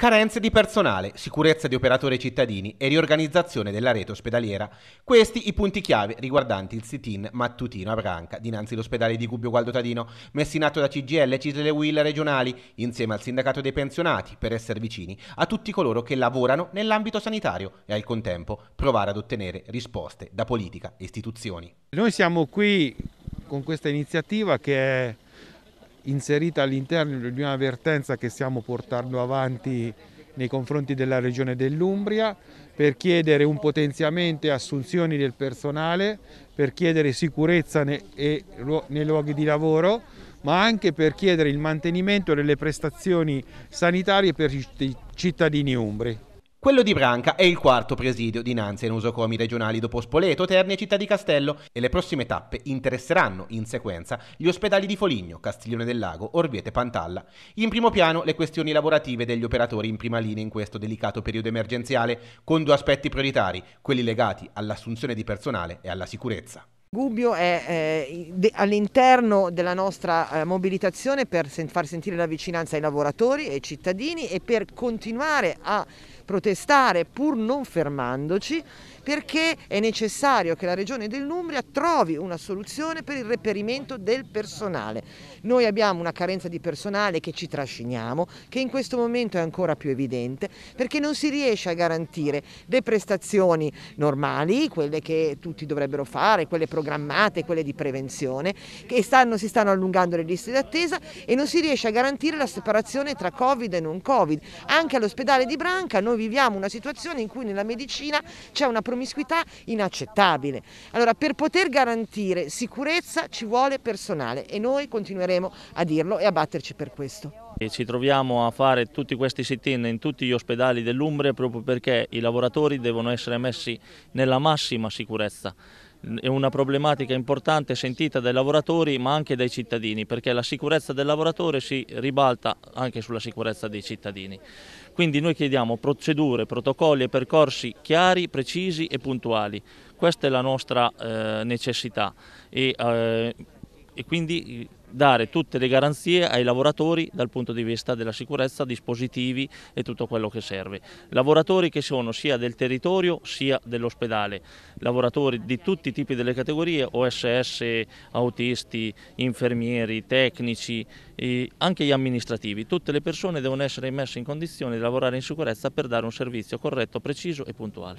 Carenze di personale, sicurezza di operatori cittadini e riorganizzazione della rete ospedaliera. Questi i punti chiave riguardanti il sit-in mattutino a Branca, dinanzi all'ospedale di Gubbio Gualdo Tadino, messo in atto da CGL e Cisle Will regionali, insieme al sindacato dei pensionati, per essere vicini a tutti coloro che lavorano nell'ambito sanitario e al contempo provare ad ottenere risposte da politica e istituzioni. Noi siamo qui con questa iniziativa che è inserita all'interno di un'avvertenza che stiamo portando avanti nei confronti della regione dell'Umbria per chiedere un potenziamento e assunzioni del personale, per chiedere sicurezza nei, nei luoghi di lavoro, ma anche per chiedere il mantenimento delle prestazioni sanitarie per i cittadini umbri. Quello di Branca è il quarto presidio dinanzi ai nosocomi regionali dopo Spoleto, Terni e Città di Castello e le prossime tappe interesseranno in sequenza gli ospedali di Foligno, Castiglione del Lago, Orvieto e Pantalla. In primo piano le questioni lavorative degli operatori in prima linea in questo delicato periodo emergenziale, con due aspetti prioritari, quelli legati all'assunzione di personale e alla sicurezza. Gubbio è eh, all'interno della nostra eh, mobilitazione per sen- far sentire la vicinanza ai lavoratori e ai cittadini e per continuare a protestare pur non fermandoci perché è necessario che la Regione dell'Umbria trovi una soluzione per il reperimento del personale. Noi abbiamo una carenza di personale che ci trasciniamo, che in questo momento è ancora più evidente, perché non si riesce a garantire le prestazioni normali, quelle che tutti dovrebbero fare, quelle programmate, programmate, quelle di prevenzione, che stanno, si stanno allungando le liste d'attesa e non si riesce a garantire la separazione tra Covid e non Covid. Anche all'ospedale di Branca noi viviamo una situazione in cui nella medicina c'è una promiscuità inaccettabile. Allora, per poter garantire sicurezza ci vuole personale e noi continueremo a dirlo e a batterci per questo. E ci troviamo a fare tutti questi sit-in in tutti gli ospedali dell'Umbria proprio perché i lavoratori devono essere messi nella massima sicurezza è una problematica importante sentita dai lavoratori ma anche dai cittadini perché la sicurezza del lavoratore si ribalta anche sulla sicurezza dei cittadini. Quindi noi chiediamo procedure, protocolli e percorsi chiari, precisi e puntuali. Questa è la nostra eh, necessità e, eh, e quindi dare tutte le garanzie ai lavoratori dal punto di vista della sicurezza, dispositivi e tutto quello che serve. Lavoratori che sono sia del territorio sia dell'ospedale, lavoratori di tutti i tipi delle categorie, OSS, autisti, infermieri, tecnici, anche gli amministrativi. Tutte le persone devono essere messe in condizione di lavorare in sicurezza per dare un servizio corretto, preciso e puntuale.